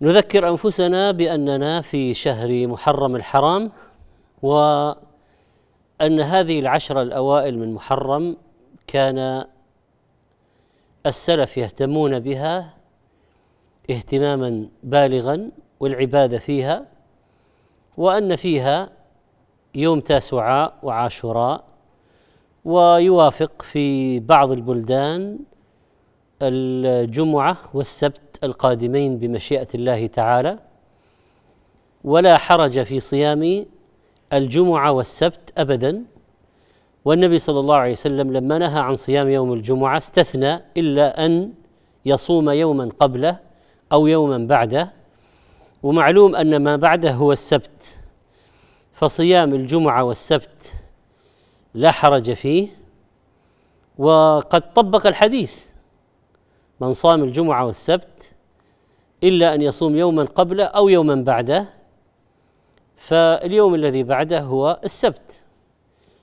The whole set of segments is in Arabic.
نذكر انفسنا باننا في شهر محرم الحرام وان هذه العشر الاوائل من محرم كان السلف يهتمون بها اهتماما بالغا والعباده فيها وان فيها يوم تاسعاء وعاشوراء ويوافق في بعض البلدان الجمعه والسبت القادمين بمشيئه الله تعالى ولا حرج في صيام الجمعه والسبت ابدا والنبي صلى الله عليه وسلم لما نهى عن صيام يوم الجمعه استثنى الا ان يصوم يوما قبله او يوما بعده ومعلوم ان ما بعده هو السبت فصيام الجمعه والسبت لا حرج فيه وقد طبق الحديث من صام الجمعه والسبت إلا أن يصوم يوما قبله أو يوما بعده فاليوم الذي بعده هو السبت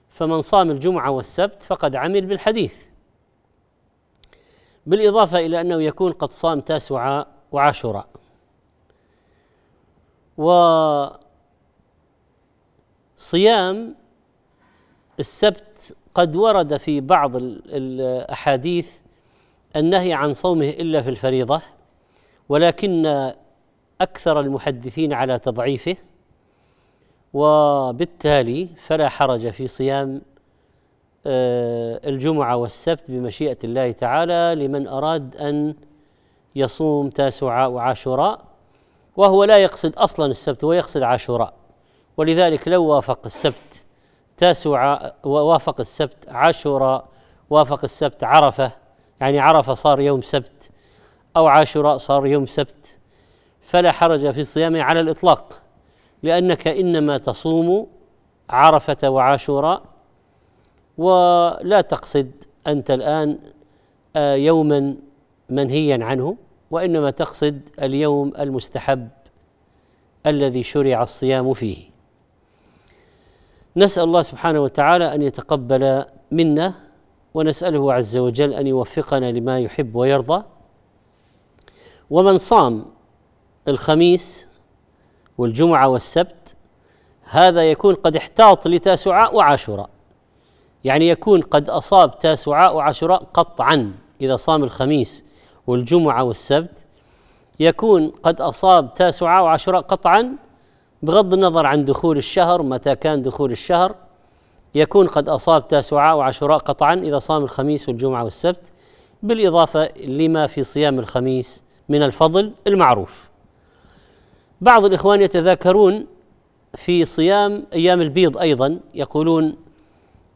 فمن صام الجمعة والسبت فقد عمل بالحديث بالإضافة إلى أنه يكون قد صام تاسعة وعاشوراء وصيام السبت قد ورد في بعض الأحاديث النهي عن صومه إلا في الفريضة ولكن اكثر المحدثين على تضعيفه وبالتالي فلا حرج في صيام آه، الجمعه والسبت بمشيئه الله تعالى لمن اراد ان يصوم تاسعاء وعاشوراء وهو لا يقصد اصلا السبت ويقصد عاشوراء ولذلك لو وافق السبت تاسعاء ووافق السبت عاشوراء وافق السبت عرفه يعني عرفه صار يوم سبت أو عاشوراء صار يوم سبت فلا حرج في صيامه على الإطلاق لأنك إنما تصوم عرفة وعاشوراء ولا تقصد أنت الآن آه، يوما منهيا عنه وإنما تقصد اليوم المستحب الذي شرع الصيام فيه نسأل الله سبحانه وتعالى أن يتقبل منا ونسأله عز وجل أن يوفقنا لما يحب ويرضى ومن صام الخميس والجمعة والسبت هذا يكون قد احتاط لتاسعاء وعاشوراء يعني يكون قد أصاب تاسعاء وعاشوراء قطعا إذا صام الخميس والجمعة والسبت يكون قد أصاب تاسعاء وعاشوراء قطعا بغض النظر عن دخول الشهر متى كان دخول الشهر يكون قد أصاب تاسعاء وعاشوراء قطعا إذا صام الخميس والجمعة والسبت بالإضافة لما في صيام الخميس من الفضل المعروف بعض الإخوان يتذاكرون في صيام أيام البيض أيضا يقولون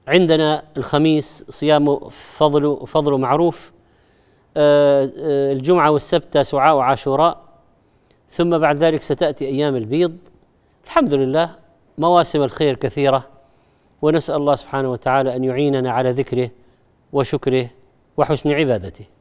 عندنا الخميس صيام فضل فضل معروف آه، آه، الجمعة والسبت تاسعاء وعاشوراء ثم بعد ذلك ستأتي أيام البيض الحمد لله مواسم الخير كثيرة ونسأل الله سبحانه وتعالى أن يعيننا على ذكره وشكره وحسن عبادته